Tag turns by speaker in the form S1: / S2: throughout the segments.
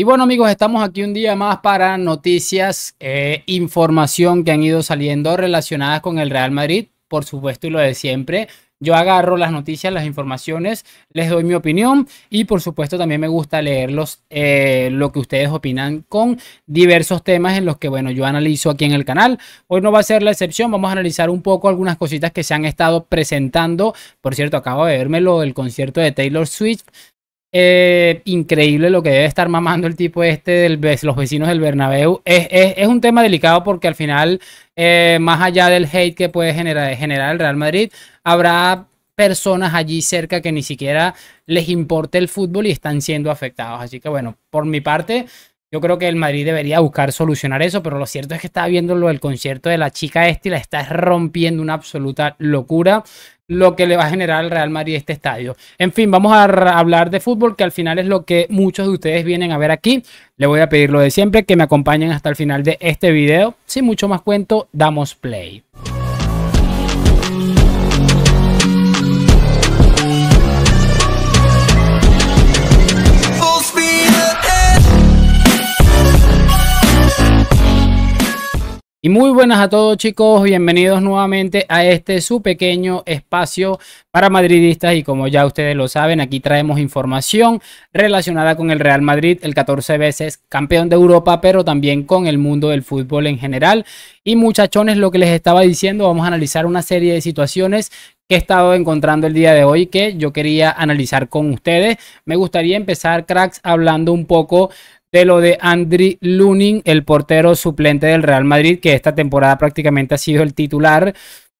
S1: Y bueno amigos, estamos aquí un día más para noticias, eh, información que han ido saliendo relacionadas con el Real Madrid, por supuesto y lo de siempre. Yo agarro las noticias, las informaciones, les doy mi opinión y por supuesto también me gusta leerlos eh, lo que ustedes opinan con diversos temas en los que bueno yo analizo aquí en el canal. Hoy no va a ser la excepción, vamos a analizar un poco algunas cositas que se han estado presentando. Por cierto, acabo de verme lo del concierto de Taylor Swift eh, increíble lo que debe estar mamando el tipo este de los vecinos del Bernabéu. Es, un tema delicado porque al final, eh, más allá del hate que puede generar, generar el Real Madrid, habrá personas allí cerca que ni siquiera les importe el fútbol y están siendo afectados. Así que bueno, por mi parte, yo creo que el Madrid debería buscar solucionar eso, pero lo cierto es que está viendo lo del concierto de la chica esta y la está rompiendo una absoluta locura lo que le va a generar al Real Madrid este estadio. En fin, vamos a hablar de fútbol, que al final es lo que muchos de ustedes vienen a ver aquí. Le voy a pedir lo de siempre, que me acompañen hasta el final de este video. Sin mucho más cuento, damos play. Y muy buenas a todos chicos, bienvenidos nuevamente a este su pequeño espacio para madridistas y como ya ustedes lo saben, aquí traemos información relacionada con el Real Madrid, el 14 veces campeón de Europa, pero también con el mundo del fútbol en general. Y muchachones, lo que les estaba diciendo, vamos a analizar una serie de situaciones que he estado encontrando el día de hoy que yo quería analizar con ustedes. Me gustaría empezar, cracks, hablando un poco de lo de Andri Lunin, el portero suplente del Real Madrid, que esta temporada prácticamente ha sido el titular.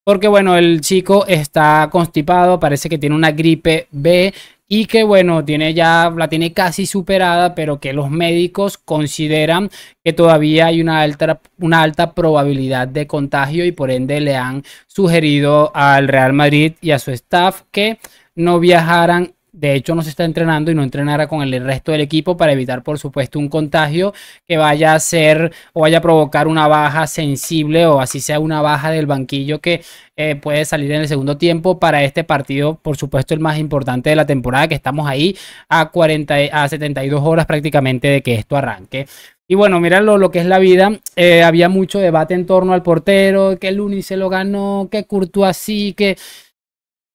S1: Porque bueno, el chico está constipado, parece que tiene una gripe B y que bueno, tiene ya la tiene casi superada, pero que los médicos consideran que todavía hay una alta, una alta probabilidad de contagio y por ende le han sugerido al Real Madrid y a su staff que no viajaran de hecho, no se está entrenando y no entrenará con el resto del equipo para evitar, por supuesto, un contagio que vaya a ser o vaya a provocar una baja sensible o así sea una baja del banquillo que eh, puede salir en el segundo tiempo para este partido, por supuesto, el más importante de la temporada, que estamos ahí a, 40, a 72 horas prácticamente de que esto arranque. Y bueno, míralo lo, que es la vida. Eh, había mucho debate en torno al portero, que Luni se lo ganó, que Courtois así, que...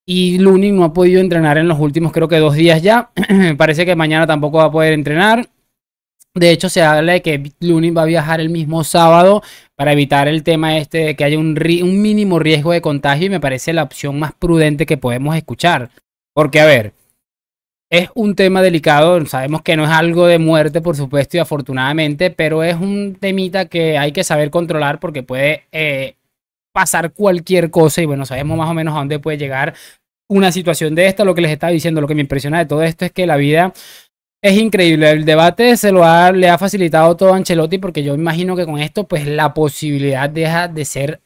S1: Y Lunin no ha podido entrenar en los últimos, creo que dos días ya. Parece que mañana tampoco va a poder entrenar. De hecho, se habla de que Lunin va a viajar el mismo sábado para evitar el tema este de que haya un, mínimo riesgo de contagio y me parece la opción más prudente que podemos escuchar. Porque, a ver, es un tema delicado, sabemos que no es algo de muerte, por supuesto, y afortunadamente, pero es un temita que hay que saber controlar porque puede eh, pasar cualquier cosa y bueno, sabemos más o menos a dónde puede llegar una situación de esta. Lo que les estaba diciendo, lo que me impresiona de todo esto es que la vida es increíble. El debate se lo ha, le ha facilitado todo a Ancelotti porque yo imagino que con esto pues la posibilidad deja de ser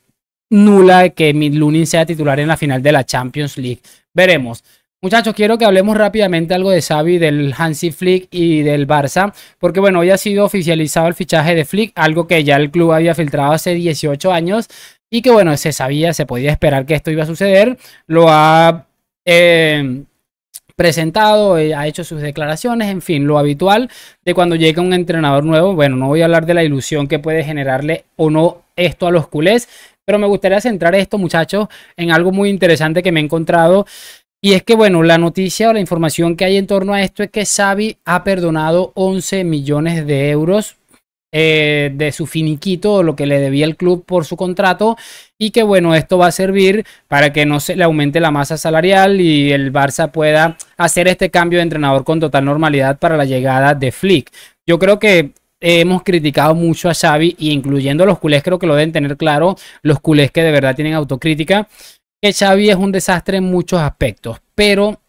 S1: nula de que Midlunin sea titular en la final de la Champions League. Veremos. Muchachos, quiero que hablemos rápidamente algo de Xavi, del Hansi Flick y del Barça, porque bueno, hoy ha sido oficializado el fichaje de Flick, algo que ya el club había filtrado hace 18 años, y que bueno, se sabía, se podía esperar que esto iba a suceder, lo ha eh, presentado, eh, ha hecho sus declaraciones, en fin, lo habitual de cuando llega un entrenador nuevo, bueno, no voy a hablar de la ilusión que puede generarle o no esto a los culés, pero me gustaría centrar esto, muchachos, en algo muy interesante que me he encontrado. Y es que, bueno, la noticia o la información que hay en torno a esto es que Xavi ha perdonado 11 millones de euros eh, de su finiquito, lo que le debía el club por su contrato. Y que bueno, esto va a servir para que no se le aumente la masa salarial y el Barça pueda hacer este cambio de entrenador con total normalidad para la llegada de Flick. Yo creo que hemos criticado mucho a Xavi, y incluyendo a los culés, creo que lo deben tener claro, los culés que de verdad tienen autocrítica, que Xavi es un desastre en muchos aspectos, pero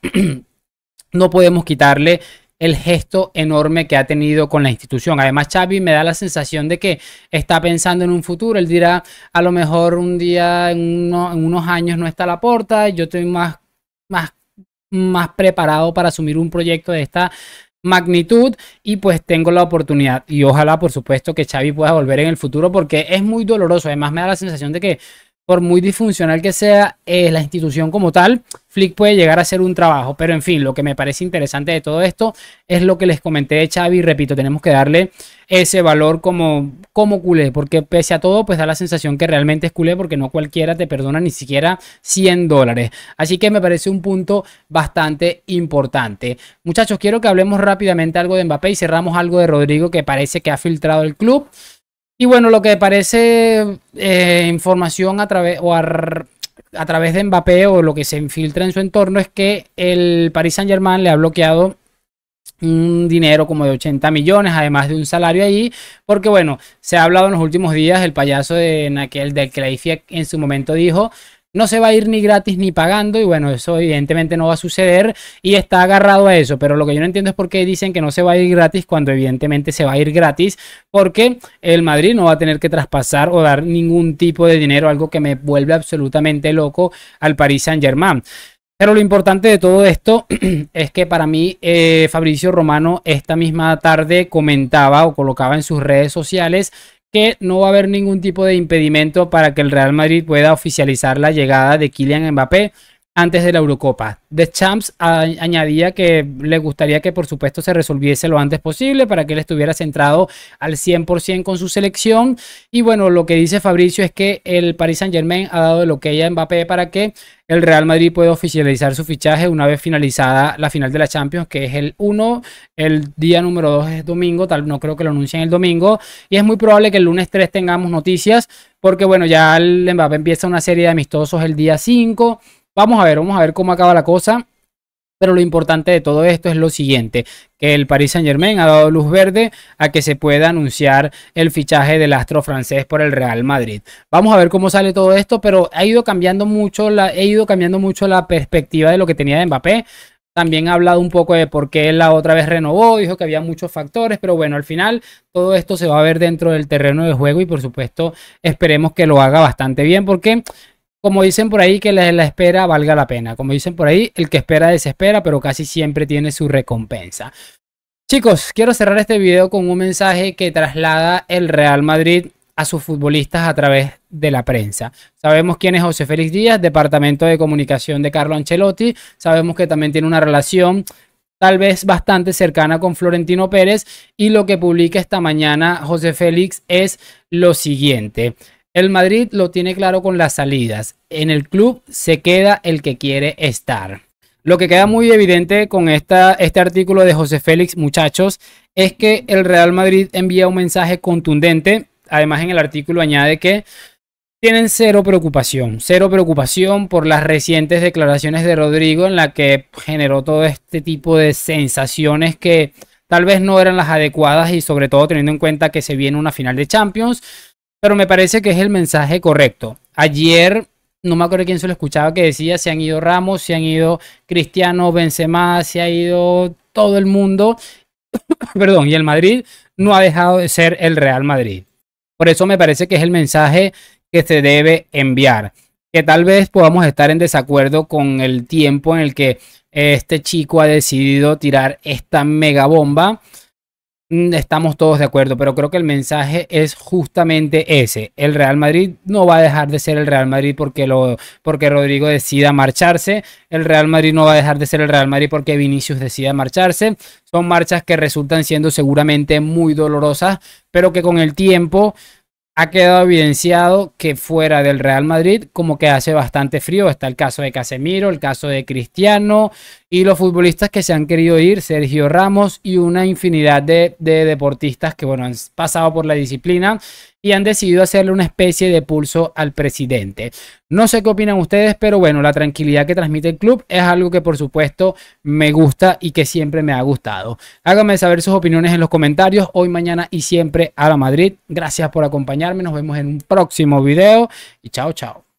S1: no podemos quitarle el gesto enorme que ha tenido con la institución. Además, Xavi me da la sensación de que está pensando en un futuro. Él dirá, a lo mejor un día, en, unos años no está la puerta, yo estoy más, más, más preparado para asumir un proyecto de esta magnitud y pues tengo la oportunidad y ojalá por supuesto que Xavi pueda volver en el futuro porque es muy doloroso además me da la sensación de que por muy disfuncional que sea es eh, la institución como tal, Flick puede llegar a hacer un trabajo. Pero en fin, lo que me parece interesante de todo esto es lo que les comenté de Xavi. Repito, tenemos que darle ese valor como, como culé, porque pese a todo, pues da la sensación que realmente es culé, porque no cualquiera te perdona ni siquiera 100 dólares. Así que me parece un punto bastante importante. Muchachos, quiero que hablemos rápidamente algo de Mbappé y cerramos algo de Rodrigo que parece que ha filtrado el club. Y bueno, lo que parece eh, información a través o a, través de Mbappé o lo que se infiltra en su entorno es que el Paris Saint Germain le ha bloqueado un dinero como de 80 millones, además de un salario allí, porque bueno, se ha hablado en los últimos días el payaso de aquel del que en su momento dijo no se va a ir ni gratis ni pagando y bueno, eso evidentemente no va a suceder y está agarrado a eso, pero lo que yo no entiendo es por qué dicen que no se va a ir gratis cuando evidentemente se va a ir gratis porque el Madrid no va a tener que traspasar o dar ningún tipo de dinero, algo que me vuelve absolutamente loco al Paris Saint Germain. Pero lo importante de todo esto es que para mí eh, Fabricio Romano esta misma tarde comentaba o colocaba en sus redes sociales que no va a haber ningún tipo de impedimento para que el Real Madrid pueda oficializar la llegada de Kylian Mbappé antes de la Eurocopa. de Champs añadía que le gustaría que por supuesto se resolviese lo antes posible para que él estuviera centrado al 100% con su selección. Y bueno, lo que dice Fabricio es que el Paris Saint Germain ha dado lo que a Mbappé para que el Real Madrid pueda oficializar su fichaje una vez finalizada la final de la Champions, que es el 1, el día número 2 es domingo, tal no creo que lo anuncien el domingo, y es muy probable que el lunes 3 tengamos noticias, porque bueno, ya el Mbappé empieza una serie de amistosos el día 5. Vamos a ver, vamos a ver cómo acaba la cosa. Pero lo importante de todo esto es lo siguiente, que el Paris Saint Germain ha dado luz verde a que se pueda anunciar el fichaje del astro francés por el Real Madrid. Vamos a ver cómo sale todo esto, pero ha ido cambiando mucho la, he ido cambiando mucho la perspectiva de lo que tenía de Mbappé. También ha hablado un poco de por qué la otra vez renovó, dijo que había muchos factores, pero bueno, al final todo esto se va a ver dentro del terreno de juego y por supuesto esperemos que lo haga bastante bien porque como dicen por ahí, que la, espera valga la pena. Como dicen por ahí, el que espera desespera, pero casi siempre tiene su recompensa. Chicos, quiero cerrar este video con un mensaje que traslada el Real Madrid a sus futbolistas a través de la prensa. Sabemos quién es José Félix Díaz, departamento de comunicación de Carlo Ancelotti. Sabemos que también tiene una relación tal vez bastante cercana con Florentino Pérez y lo que publica esta mañana José Félix es lo siguiente. El Madrid lo tiene claro con las salidas. En el club se queda el que quiere estar. Lo que queda muy evidente con esta, este artículo de José Félix, muchachos, es que el Real Madrid envía un mensaje contundente. Además, en el artículo añade que tienen cero preocupación, cero preocupación por las recientes declaraciones de Rodrigo en la que generó todo este tipo de sensaciones que tal vez no eran las adecuadas y sobre todo teniendo en cuenta que se viene una final de Champions pero me parece que es el mensaje correcto. Ayer, no me acuerdo quién se lo escuchaba, que decía, se han ido Ramos, se han ido Cristiano, Benzema, se ha ido todo el mundo, perdón, y el Madrid no ha dejado de ser el Real Madrid. Por eso me parece que es el mensaje que se debe enviar. Que tal vez podamos estar en desacuerdo con el tiempo en el que este chico ha decidido tirar esta mega bomba. Mm, estamos todos de acuerdo, pero creo que el mensaje es justamente ese. El Real Madrid no va a dejar de ser el Real Madrid porque, lo, porque Rodrigo decida marcharse. El Real Madrid no va a dejar de ser el Real Madrid porque Vinicius decida marcharse. Son marchas que resultan siendo seguramente muy dolorosas, pero que con el tiempo ha quedado evidenciado que fuera del Real Madrid como que hace bastante frío. Está el caso de Casemiro, el caso de Cristiano y los futbolistas que se han querido ir, Sergio Ramos y una infinidad de, deportistas que bueno, han pasado por la disciplina y han decidido hacerle una especie de pulso al presidente. No sé qué opinan ustedes, pero bueno, la tranquilidad que transmite el club es algo que por supuesto me gusta y que siempre me ha gustado. Háganme saber sus opiniones en los comentarios, hoy, mañana y siempre a la Madrid. Gracias por acompañarme, nos vemos en un próximo video y chao, chao.